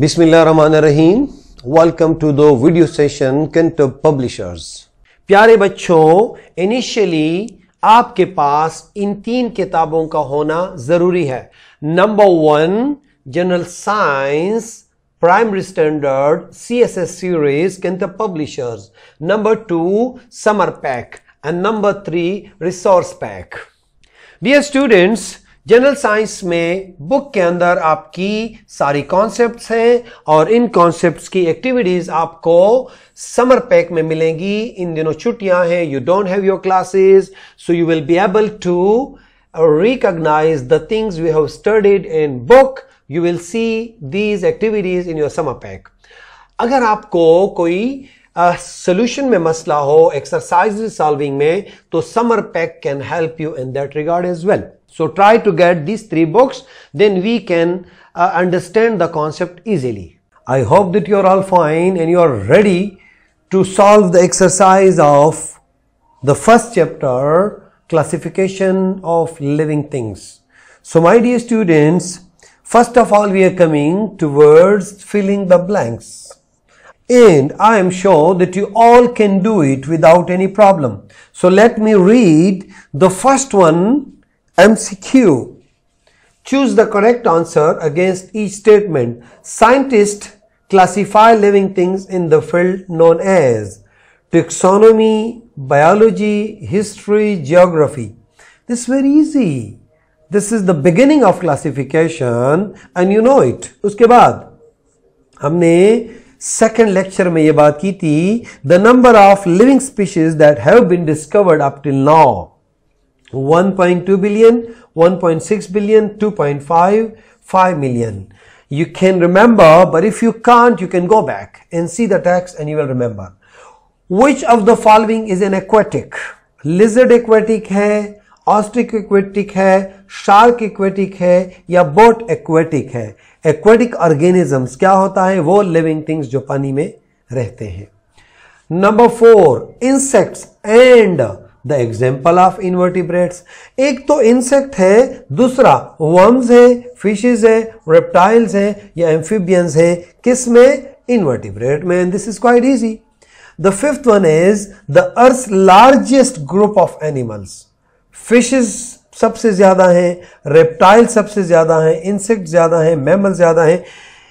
बिस्मिल्लाहमानीम welcome to the video session कंट publishers प्यारे बच्चों इनिशियली आपके पास इन तीन किताबों का होना जरूरी है number one general science primary standard C S S series कंट publishers number two summer pack and number three resource pack dear students general science में बुक के अंदर आपकी सारी कॉन्सेप्ट्स हैं और इन कॉन्सेप्ट्स की एक्टिविटीज आपको समर पैक में मिलेंगी इन दिनों छुट्टियां हैं you don't have your classes so you will be able to recognise the things you have studied in book you will see these activities in your summer pack अगर आपको कोई सोल्यूशन में मसला हो एक्सरसाइज सॉल्विंग में तो summer pack can help you in that regard as well so try to get these three books then we can understand the concept easily I hope that you are all fine and you are ready to solve the exercise of the first chapter classification of living things so my dear students first of all we are coming towards filling the blanks and I am sure that you all can do it without any problem. So let me read the first one, MCQ. Choose the correct answer against each statement. Scientists classify living things in the field known as taxonomy, biology, history, geography. This is very easy. This is the beginning of classification and you know it. उसके बाद हमने second lecture में ये बात की थी the number of living species that have been discovered up till now 1.2 billion 1.6 billion 2.5 5 million you can remember but if you can't you can go back and see the text and you will remember which of the following is an aquatic lizard aquatic है ostrich aquatic है shark aquatic है या boat aquatic है aquatic organisms क्या होता है वो living things जो पानी में रहते हैं number four insects and the example of invertebrates एक तो इंसेक्ट है दूसरा वर्म्स है फिशेज है रेप्टाइल्स है या एम्फीबियंस है किस में इनवर्टिब्रेट में this is quite easy the fifth one is the earth largest group of animals fishes सबसे ज़्यादा हैं रेप्टाइल सबसे ज़्यादा हैं इंसेक्ट ज़्यादा हैं मैमल ज़्यादा हैं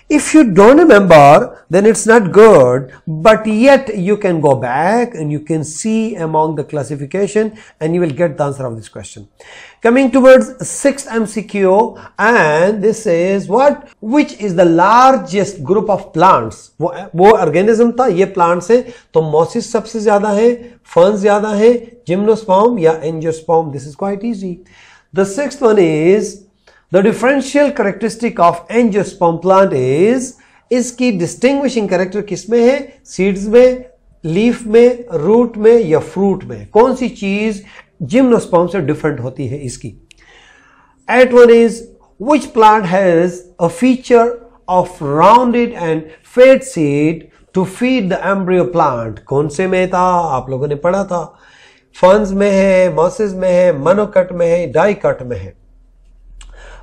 If you don't remember, then it's not good, but yet you can go back and you can see among the classification and you will get the answer of this question. Coming towards sixth MCQ and this is what? Which is the largest group of plants? वो, वो organism था, ये plants हैं, तो mosses सबसे ज़्यादा है, ferns ज़्यादा है, gymnosperm या angiosperm. This is quite easy. The sixth one is The differential characteristic of angiosperm plant is इसकी distinguishing character में है seeds में लीफ में रूट में या फ्रूट में कौन सी चीज जिम्नोस्पॉम से डिफरेंट होती है इसकी eighth one is which plant has a feature of rounded and fat seed to feed the embryo plant कौन से में था आप लोगों ने पढ़ा था फंस में है मॉसिस में है मनोकट में है डाइकट में है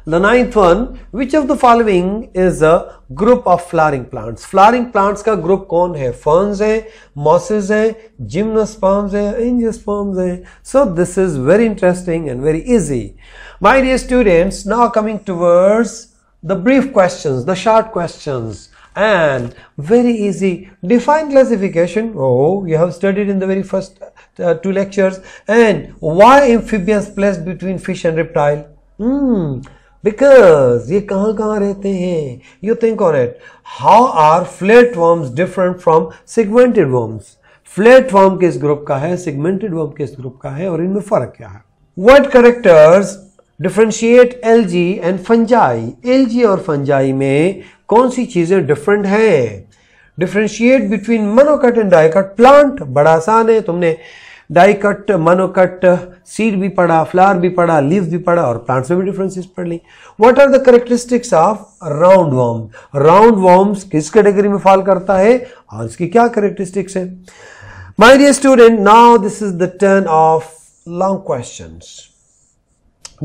The ninth one, which of the following is a group of flowering plants? Flowering plants का group कौन है? Ferns हैं, mosses हैं, gymnosperms हैं, angiosperms हैं. So this is very interesting and very easy. My dear students, now coming towards the brief questions, the short questions and very easy define classification oh you have studied in the very first uh, two lectures and why amphibians placed between fish and reptile mm. Because ये कहाँ कहाँ रहते हैं you think on it how are flat worms different from segmented worms flat worm किस ग्रुप का है segmented worm किस ग्रुप का है और इनमें फर्क क्या है what characters differentiate algae and fungi algae और फंजाई में कौन सी चीजें डिफरेंट हैं differentiate between monocot and dicot plant बड़ा आसान है तुमने dicot monocot seed भी पढ़ा फ्लावर भी पढ़ा लीव भी पढ़ा और प्लांट्स में भी डिफरेंसेस पढ़ ली what are the characteristics of round worm round worms किस कैटेगरी में फॉल करता है और इसकी क्या करेक्टरिस्टिक्स है my dear student now this is the turn of long question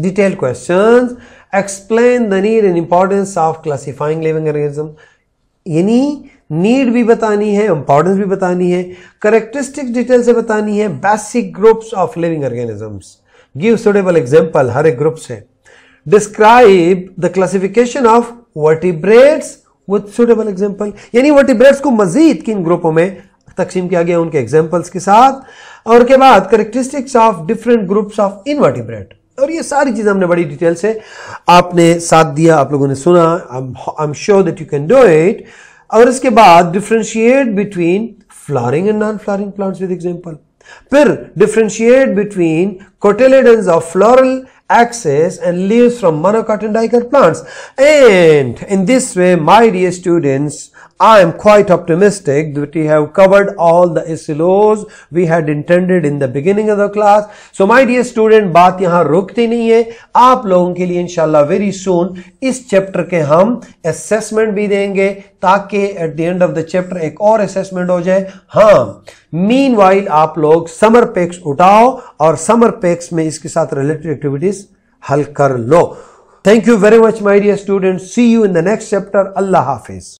detail question explain the need and importance of classifying living organism any need भी बतानी है इंपॉर्टेंस भी बतानी है करेक्टरिस्टिक डिटेल से बतानी है basic groups of living organisms give suitable example हर एक ग्रुप से describe the classification of vertebrates with suitable example यानी वर्टिब्रेड्स को मजीद किन ग्रुपों में तकसीम किया गया उनके एग्जाम्पल्स के साथ और के बाद characteristics of different groups of vertebrate और ये सारी चीज़ हमने बड़ी डिटेल से आपने साथ दिया आप लोगों ने सुना I am sure that you can do it और इसके बाद differentiate between flowering and non flowering plants with example फिर differentiate between cotyledon of floral axis and leaves from monocotyledon dicot plants. And in this way, my dear students, I am quite optimistic that we have covered all the SLOs we had intended in the beginning of the class. So my dear student, baat yahan rukti nahi hai aap logon ke liye inshallah very soon is chapter ke hum assessment bhi denge taaki at the end of the chapter ek aur assessment ho jaye ha meanwhile aap log summer packs utao aur summer packs mein iske sath related activities Halkar Lo. Thank you very much, my dear students. See you in the next chapter. Allah Hafiz.